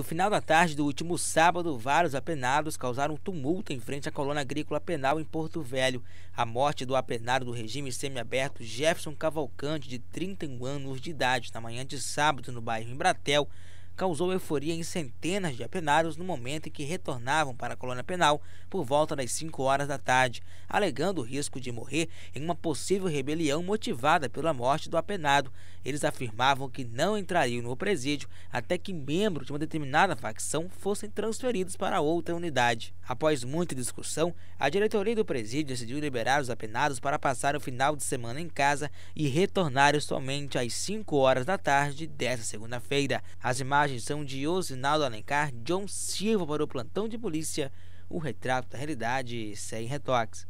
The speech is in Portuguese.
No final da tarde do último sábado, vários apenados causaram tumulto em frente à colônia agrícola penal em Porto Velho. A morte do apenado do regime semiaberto Jefferson Cavalcante, de 31 anos de idade, na manhã de sábado no bairro Embratel, causou euforia em centenas de apenados no momento em que retornavam para a colônia penal por volta das 5 horas da tarde, alegando o risco de morrer em uma possível rebelião motivada pela morte do apenado. Eles afirmavam que não entrariam no presídio até que membros de uma determinada facção fossem transferidos para outra unidade. Após muita discussão, a diretoria do presídio decidiu liberar os apenados para passar o final de semana em casa e retornarem somente às 5 horas da tarde desta segunda-feira. As imagens reportagens são de Osinaldo Alencar, John Silva para o plantão de polícia. O retrato da realidade sem retoques.